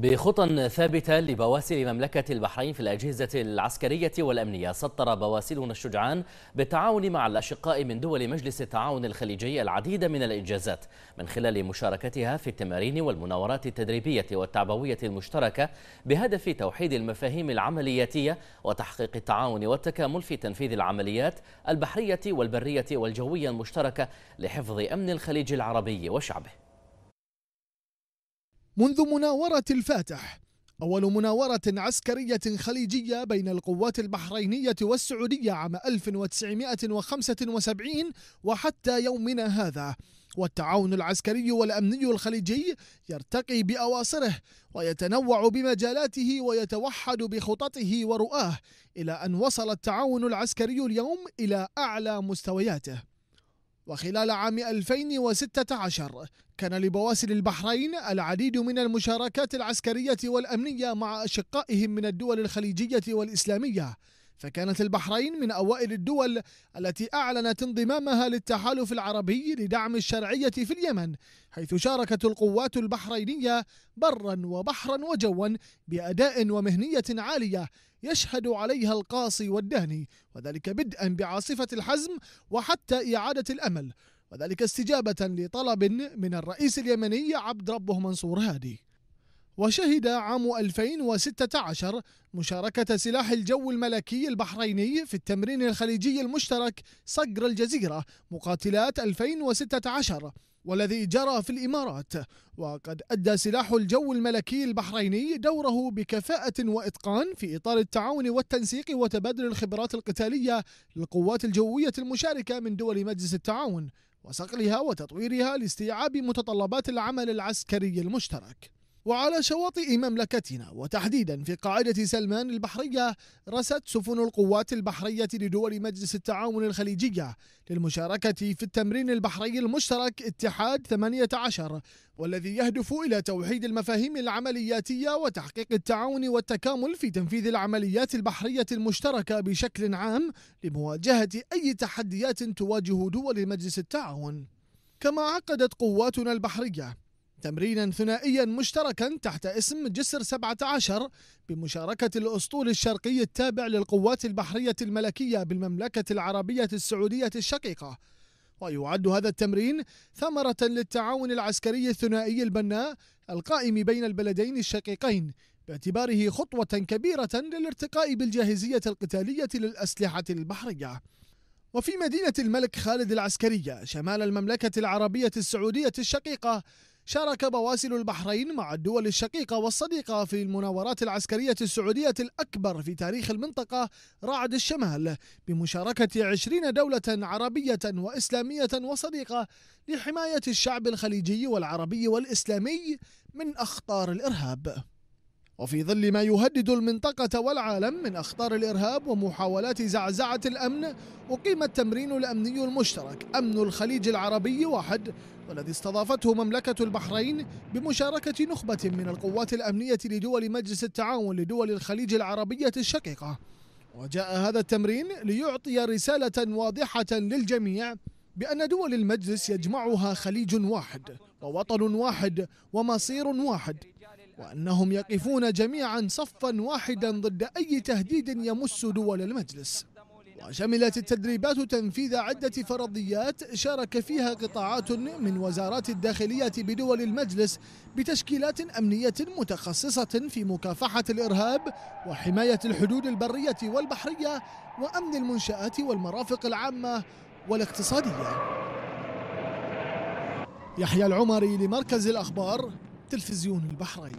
بخطى ثابتة لبواسل مملكة البحرين في الأجهزة العسكرية والأمنية سطر بواسلنا الشجعان بالتعاون مع الأشقاء من دول مجلس التعاون الخليجي العديد من الإنجازات من خلال مشاركتها في التمارين والمناورات التدريبية والتعبوية المشتركة بهدف توحيد المفاهيم العملياتية وتحقيق التعاون والتكامل في تنفيذ العمليات البحرية والبرية والجوية المشتركة لحفظ أمن الخليج العربي وشعبه منذ مناورة الفاتح أول مناورة عسكرية خليجية بين القوات البحرينية والسعودية عام 1975 وحتى يومنا هذا والتعاون العسكري والأمني الخليجي يرتقي بأواصره ويتنوع بمجالاته ويتوحد بخططه ورؤاه إلى أن وصل التعاون العسكري اليوم إلى أعلى مستوياته وخلال عام 2016 كان لبواسل البحرين العديد من المشاركات العسكرية والأمنية مع أشقائهم من الدول الخليجية والإسلامية فكانت البحرين من أوائل الدول التي أعلنت انضمامها للتحالف العربي لدعم الشرعية في اليمن حيث شاركت القوات البحرينية برا وبحرا وجوا بأداء ومهنية عالية يشهد عليها القاصي والدهني وذلك بدءا بعاصفة الحزم وحتى إعادة الأمل وذلك استجابة لطلب من الرئيس اليمني عبد ربه منصور هادي وشهد عام 2016 مشاركة سلاح الجو الملكي البحريني في التمرين الخليجي المشترك صقر الجزيرة مقاتلات 2016 والذي جرى في الإمارات وقد أدى سلاح الجو الملكي البحريني دوره بكفاءة وإتقان في إطار التعاون والتنسيق وتبادل الخبرات القتالية للقوات الجوية المشاركة من دول مجلس التعاون وصقلها وتطويرها لاستيعاب متطلبات العمل العسكري المشترك وعلى شواطئ مملكتنا وتحديدا في قاعدة سلمان البحرية رست سفن القوات البحرية لدول مجلس التعاون الخليجية للمشاركة في التمرين البحري المشترك اتحاد 18 والذي يهدف إلى توحيد المفاهيم العملياتية وتحقيق التعاون والتكامل في تنفيذ العمليات البحرية المشتركة بشكل عام لمواجهة أي تحديات تواجه دول مجلس التعاون كما عقدت قواتنا البحرية تمرينا ثنائيا مشتركا تحت اسم جسر 17 بمشاركة الأسطول الشرقي التابع للقوات البحرية الملكية بالمملكة العربية السعودية الشقيقة ويعد هذا التمرين ثمرة للتعاون العسكري الثنائي البناء القائم بين البلدين الشقيقين باعتباره خطوة كبيرة للارتقاء بالجاهزية القتالية للأسلحة البحرية وفي مدينة الملك خالد العسكرية شمال المملكة العربية السعودية الشقيقة شارك بواسل البحرين مع الدول الشقيقة والصديقة في المناورات العسكرية السعودية الأكبر في تاريخ المنطقة رعد الشمال بمشاركة عشرين دولة عربية وإسلامية وصديقة لحماية الشعب الخليجي والعربي والإسلامي من أخطار الإرهاب وفي ظل ما يهدد المنطقة والعالم من أخطار الإرهاب ومحاولات زعزعة الأمن أقيم التمرين الأمني المشترك أمن الخليج العربي واحد والذي استضافته مملكة البحرين بمشاركة نخبة من القوات الأمنية لدول مجلس التعاون لدول الخليج العربية الشقيقة وجاء هذا التمرين ليعطي رسالة واضحة للجميع بأن دول المجلس يجمعها خليج واحد ووطن واحد ومصير واحد وأنهم يقفون جميعا صفا واحدا ضد أي تهديد يمس دول المجلس وشملت التدريبات تنفيذ عدة فرضيات شارك فيها قطاعات من وزارات الداخلية بدول المجلس بتشكيلات أمنية متخصصة في مكافحة الإرهاب وحماية الحدود البرية والبحرية وأمن المنشآت والمرافق العامة والاقتصادية يحيى العمري لمركز الأخبار تلفزيون البحرين